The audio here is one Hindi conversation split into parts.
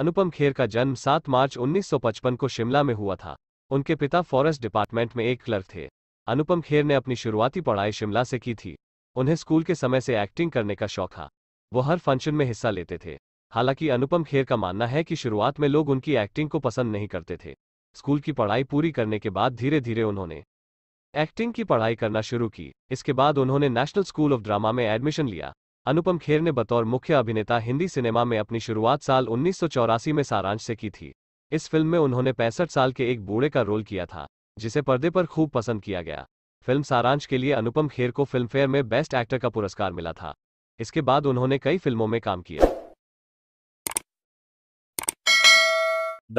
अनुपम खेर का जन्म 7 मार्च 1955 को शिमला में हुआ था उनके पिता फॉरेस्ट डिपार्टमेंट में एक क्लर्क थे अनुपम खेर ने अपनी शुरुआती पढ़ाई शिमला से की थी उन्हें स्कूल के समय से एक्टिंग करने का शौक था वो हर फंक्शन में हिस्सा लेते थे हालांकि अनुपम खेर का मानना है कि शुरुआत में लोग उनकी एक्टिंग को पसंद नहीं करते थे स्कूल की पढ़ाई पूरी करने के बाद धीरे धीरे उन्होंने एक्टिंग की पढ़ाई करना शुरू की इसके बाद उन्होंने नेशनल स्कूल ऑफ ड्रामा में एडमिशन लिया अनुपम खेर ने बतौर मुख्य अभिनेता हिंदी सिनेमा में अपनी शुरुआत साल उन्नीस में सारांश से की थी इस फिल्म में उन्होंने पैंसठ साल के एक बूढ़े का रोल किया था जिसे पर्दे पर खूब पसंद किया गया फिल्म सारांश के लिए अनुपम खेर को फिल्मफेयर में बेस्ट एक्टर का पुरस्कार मिला था इसके बाद उन्होंने कई फिल्मों में काम किया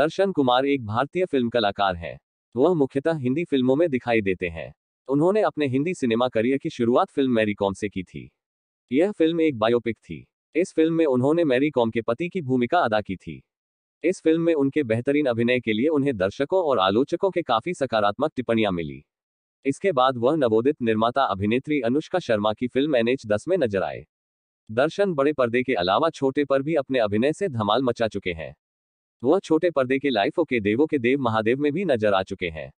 दर्शन कुमार एक भारतीय फिल्म कलाकार हैं वह मुख्यतः हिंदी फिल्मों में दिखाई देते हैं उन्होंने अपने हिंदी सिनेमा करियर की शुरुआत फिल्म मैरीकॉम से की थी यह फिल्म एक बायोपिक थी इस फिल्म में उन्होंने मैरी कॉम के पति की भूमिका अदा की थी इस फिल्म में उनके बेहतरीन अभिनय के लिए उन्हें दर्शकों और आलोचकों के काफी सकारात्मक टिप्पणियां मिली इसके बाद वह नवोदित निर्माता अभिनेत्री अनुष्का शर्मा की फिल्म एन एच दस में नजर आए दर्शन बड़े पर्दे के अलावा छोटे पर भी अपने अभिनय से धमाल मचा चुके हैं वह छोटे पर्दे के लाइफ ओके देवों के देव महादेव में भी नजर आ चुके हैं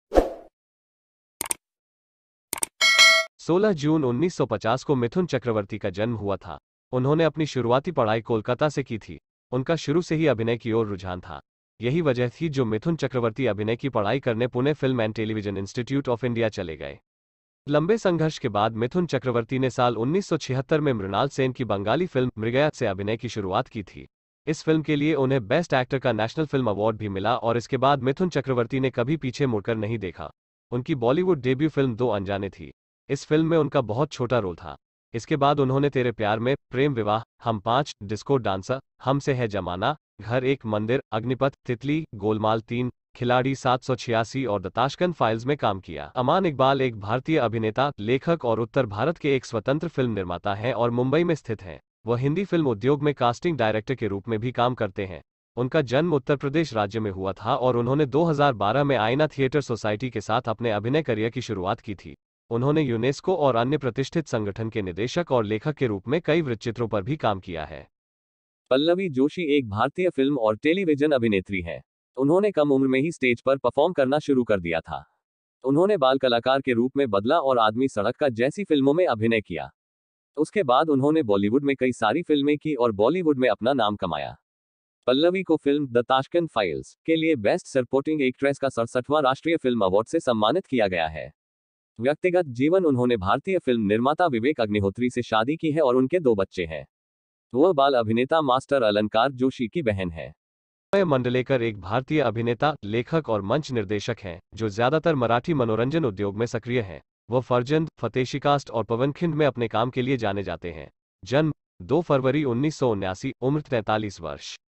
16 जून 1950 को मिथुन चक्रवर्ती का जन्म हुआ था उन्होंने अपनी शुरुआती पढ़ाई कोलकाता से की थी उनका शुरू से ही अभिनय की ओर रुझान था यही वजह थी जो मिथुन चक्रवर्ती अभिनय की पढ़ाई करने Pune film and television institute of India चले गए लंबे संघर्ष के बाद मिथुन चक्रवर्ती ने साल 1976 में मृणाल सेन की बंगाली फिल्म मृगया से अभिनय की शुरुआत की थी इस फिल्म के लिए उन्हें बेस्ट एक्टर का नेशनल फिल्म अवार्ड भी मिला और इसके बाद मिथुन चक्रवर्ती ने कभी पीछे मुड़कर नहीं देखा उनकी बॉलीवुड डेब्यू फिल्म दो अनजाने थी इस फिल्म में उनका बहुत छोटा रोल था इसके बाद उन्होंने तेरे प्यार में प्रेम विवाह हम पांच डिस्को डांसर हमसे है जमाना घर एक मंदिर अग्निपथ तितली गोलमाल तीन खिलाड़ी सात सौ छियासी और दताशकन फाइल्स में काम किया अमान इकबाल एक भारतीय अभिनेता लेखक और उत्तर भारत के एक स्वतंत्र फिल्म निर्माता हैं और मुंबई में स्थित हैं वह हिंदी फिल्म उद्योग में कास्टिंग डायरेक्टर के रूप में भी काम करते हैं उनका जन्म उत्तर प्रदेश राज्य में हुआ था और उन्होंने 2012 में आईना थिएटर सोसाइटी के साथ अपने अभिनय करियर की शुरुआत की थी उन्होंने यूनेस्को और अन्य प्रतिष्ठित संगठन के निदेशक और लेखक के रूप में कई वृत्तचित्रों पर भी काम किया है पल्लवी जोशी एक भारतीय फिल्म और टेलीविजन अभिनेत्री हैं उन्होंने कम उम्र में ही स्टेज पर परफॉर्म करना शुरू कर दिया था उन्होंने बाल कलाकार के रूप में बदला और आदमी सड़क का जैसी फिल्मों में अभिनय किया उसके बाद उन्होंने बॉलीवुड में कई सारी फिल्में की और बॉलीवुड में अपना नाम कमाया पल्लवी को फिल्म द ताशकन फाइल्स के लिए बेस्ट सपोर्टिंग एक्ट्रेस का सड़सठवां राष्ट्रीय फिल्म अवार्ड से सम्मानित किया गया है व्यक्तिगत जीवन उन्होंने भारतीय फिल्म निर्माता विवेक अग्निहोत्री से शादी की है और उनके दो बच्चे हैं वह बाल अभिनेता मास्टर अलंकार जोशी की बहन है अभय मंडलेकर एक भारतीय अभिनेता लेखक और मंच निर्देशक हैं जो ज्यादातर मराठी मनोरंजन उद्योग में सक्रिय हैं वह फरजंद फतेशिकास्ट और पवनखिंड में अपने काम के लिए जाने जाते हैं जन्म 2 फरवरी उन्नीस उम्र तैतालीस वर्ष